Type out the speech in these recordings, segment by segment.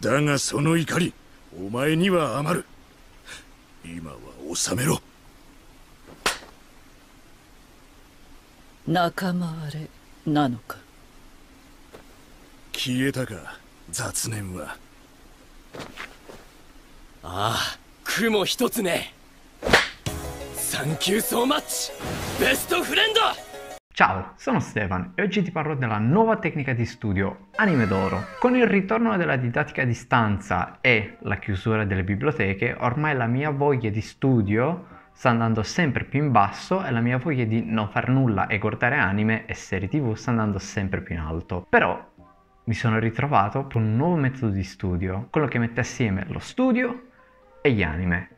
だがその怒りお前には余る今は収めろ仲間割れなのか消えたか雑念はああ雲一つねサンキューソーマッチベストフレンド Ciao, sono Stefan e oggi ti parlo della nuova tecnica di studio Anime d'Oro. Con il ritorno della didattica a distanza e la chiusura delle biblioteche, ormai la mia voglia di studio sta andando sempre più in basso e la mia voglia di non far nulla e guardare anime e serie tv sta andando sempre più in alto. Però mi sono ritrovato con un nuovo metodo di studio, quello che mette assieme lo studio e gli anime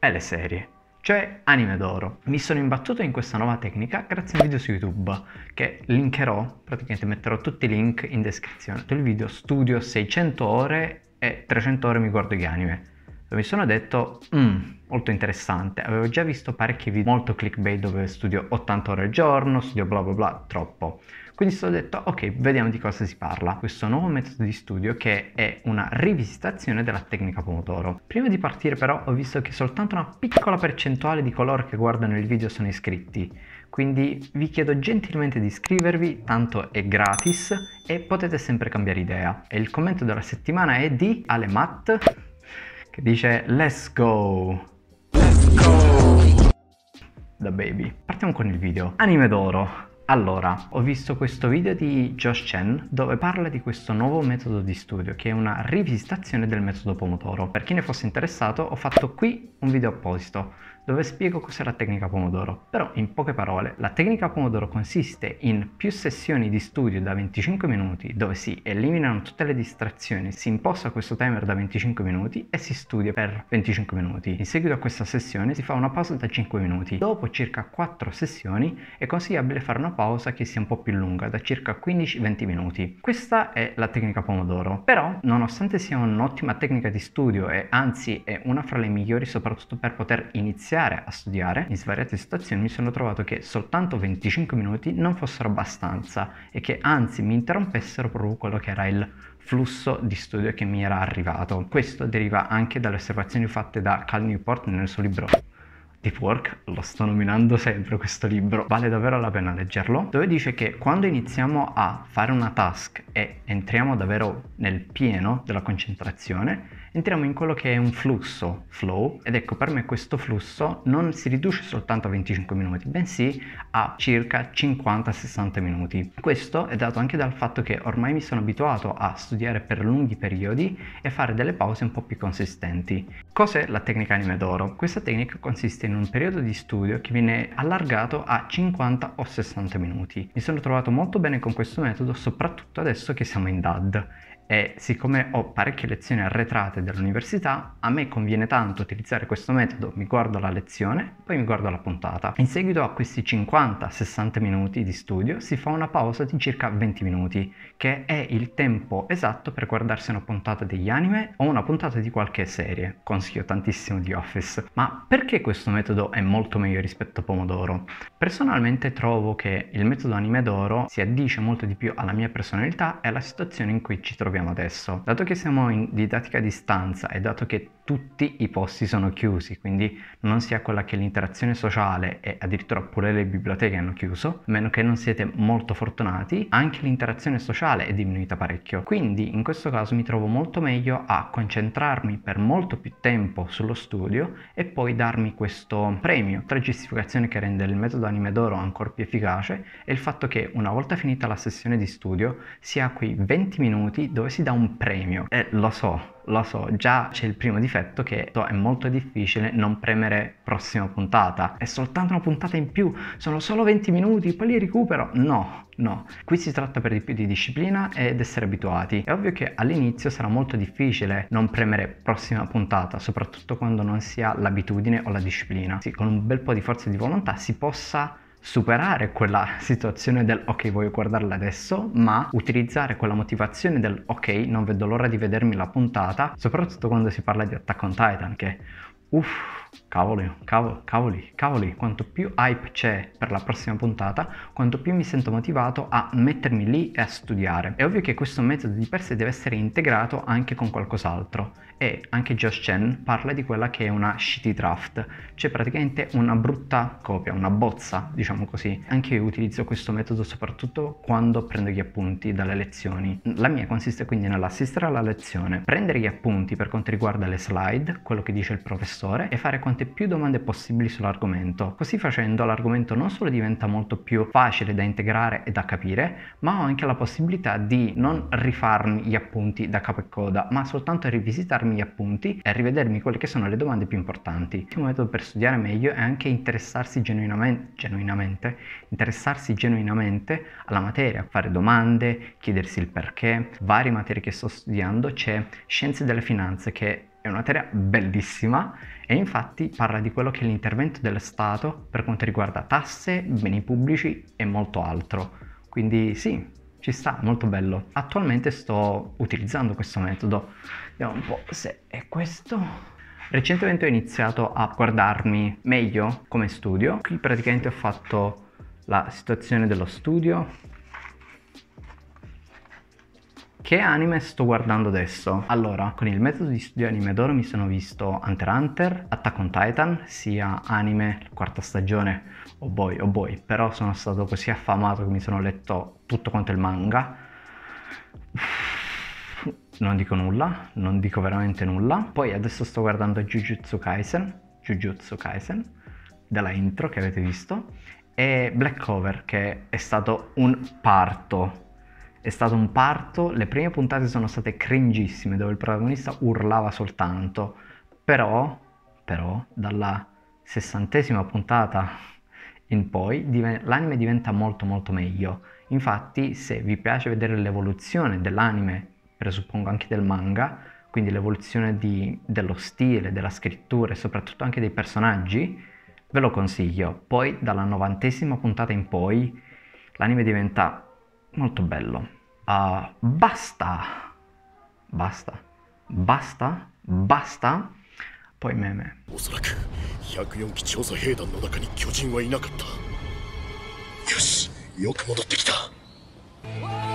e le serie cioè anime d'oro. Mi sono imbattuto in questa nuova tecnica grazie a un video su YouTube che linkerò, praticamente metterò tutti i link in descrizione Il video, studio 600 ore e 300 ore mi guardo gli anime. Mi sono detto, mm, molto interessante, avevo già visto parecchi video molto clickbait dove studio 80 ore al giorno, studio bla bla bla, troppo. Quindi sono detto ok, vediamo di cosa si parla. Questo nuovo metodo di studio che è una rivisitazione della tecnica Pomodoro. Prima di partire però ho visto che soltanto una piccola percentuale di coloro che guardano il video sono iscritti. Quindi vi chiedo gentilmente di iscrivervi, tanto è gratis e potete sempre cambiare idea. E il commento della settimana è di Alemat che dice Let's go! Let's go! Da baby. Partiamo con il video. Anime d'oro. Allora, ho visto questo video di Josh Chen dove parla di questo nuovo metodo di studio che è una rivisitazione del metodo Pomodoro. Per chi ne fosse interessato ho fatto qui un video apposito dove spiego cos'è la tecnica Pomodoro. Però in poche parole, la tecnica Pomodoro consiste in più sessioni di studio da 25 minuti dove si eliminano tutte le distrazioni, si imposta questo timer da 25 minuti e si studia per 25 minuti. In seguito a questa sessione si fa una pausa da 5 minuti. Dopo circa 4 sessioni è consigliabile fare una pausa che sia un po' più lunga, da circa 15-20 minuti. Questa è la tecnica Pomodoro. Però, nonostante sia un'ottima tecnica di studio e anzi è una fra le migliori soprattutto per poter iniziare iniziare a studiare, in svariate situazioni mi sono trovato che soltanto 25 minuti non fossero abbastanza e che anzi mi interrompessero proprio quello che era il flusso di studio che mi era arrivato. Questo deriva anche dalle osservazioni fatte da Cal Newport nel suo libro Deep Work, lo sto nominando sempre questo libro, vale davvero la pena leggerlo, dove dice che quando iniziamo a fare una task e entriamo davvero nel pieno della concentrazione, entriamo in quello che è un flusso, flow, ed ecco per me questo flusso non si riduce soltanto a 25 minuti, bensì a circa 50-60 minuti. Questo è dato anche dal fatto che ormai mi sono abituato a studiare per lunghi periodi e fare delle pause un po' più consistenti. Cos'è la tecnica anime d'oro? Questa tecnica consiste in un periodo di studio che viene allargato a 50 o 60 minuti. Mi sono trovato molto bene con questo metodo, soprattutto adesso che siamo in DAD e siccome ho parecchie lezioni arretrate dall'università, a me conviene tanto utilizzare questo metodo, mi guardo la lezione, poi mi guardo la puntata. In seguito a questi 50-60 minuti di studio si fa una pausa di circa 20 minuti, che è il tempo esatto per guardarsi una puntata degli anime o una puntata di qualche serie. Consiglio tantissimo di Office. Ma perché questo metodo è molto meglio rispetto a Pomodoro? Personalmente trovo che il metodo anime d'oro si addice molto di più alla mia personalità e alla situazione in cui ci troviamo proviamo adesso. Dato che siamo in didattica a distanza e dato che tutti i posti sono chiusi, quindi non sia quella che l'interazione sociale e addirittura pure le biblioteche hanno chiuso, a meno che non siete molto fortunati, anche l'interazione sociale è diminuita parecchio. Quindi in questo caso mi trovo molto meglio a concentrarmi per molto più tempo sullo studio e poi darmi questo premio. Tre giustificazioni che rende il metodo anime d'oro ancora più efficace è il fatto che una volta finita la sessione di studio si ha quei 20 minuti dove si dà un premio. E lo so, lo so, già c'è il primo difetto che è molto difficile non premere prossima puntata. È soltanto una puntata in più, sono solo 20 minuti, poi li recupero. No, no. Qui si tratta per di più di disciplina ed essere abituati. È ovvio che all'inizio sarà molto difficile non premere prossima puntata, soprattutto quando non si ha l'abitudine o la disciplina. Sì, con un bel po' di forza e di volontà si possa superare quella situazione del ok voglio guardarla adesso, ma utilizzare quella motivazione del ok non vedo l'ora di vedermi la puntata, soprattutto quando si parla di Attack on Titan, che uff, cavoli, cavoli, cavoli, cavoli, quanto più hype c'è per la prossima puntata, quanto più mi sento motivato a mettermi lì e a studiare. È ovvio che questo metodo di per sé deve essere integrato anche con qualcos'altro e anche Josh Chen parla di quella che è una shitty draft, cioè praticamente una brutta copia, una bozza, diciamo così. Anche io utilizzo questo metodo soprattutto quando prendo gli appunti dalle lezioni. La mia consiste quindi nell'assistere alla lezione, prendere gli appunti per quanto riguarda le slide, quello che dice il professore, professore e fare quante più domande possibili sull'argomento. Così facendo l'argomento non solo diventa molto più facile da integrare e da capire, ma ho anche la possibilità di non rifarmi gli appunti da capo e coda, ma soltanto rivisitarmi gli appunti e rivedermi quelle che sono le domande più importanti. Un metodo per studiare meglio è anche interessarsi genuinamente, genuinamente, interessarsi genuinamente alla materia, fare domande, chiedersi il perché. Varie materie che sto studiando c'è Scienze delle Finanze che è una materia bellissima e infatti parla di quello che è l'intervento dello Stato per quanto riguarda tasse, beni pubblici e molto altro. Quindi sì, ci sta, molto bello. Attualmente sto utilizzando questo metodo. Vediamo un po' se è questo. Recentemente ho iniziato a guardarmi meglio come studio. Qui praticamente ho fatto la situazione dello studio, che anime sto guardando adesso? Allora, con il metodo di studio anime d'oro mi sono visto Hunter x Hunter, Attack on Titan, sia anime, quarta stagione, oh boy, oh boy, però sono stato così affamato che mi sono letto tutto quanto il manga. Non dico nulla, non dico veramente nulla. Poi adesso sto guardando Jujutsu Kaisen, Jujutsu Kaisen, della intro che avete visto, e Black Cover che è stato un parto è stato un parto, le prime puntate sono state cringissime dove il protagonista urlava soltanto, però, però dalla sessantesima puntata in poi diven- l'anime diventa molto molto meglio, infatti se vi piace vedere l'evoluzione dell'anime, presuppongo anche del manga, quindi l'evoluzione di, dello stile, della scrittura e soprattutto anche dei personaggi, ve lo consiglio. Poi dalla novantesima puntata in poi l'anime diventa molto bello. Uh, basta, basta, basta, basta. Poi meme. io おそらく104機調査兵団の中に巨人はいなかった。よし、よく戻ってきた。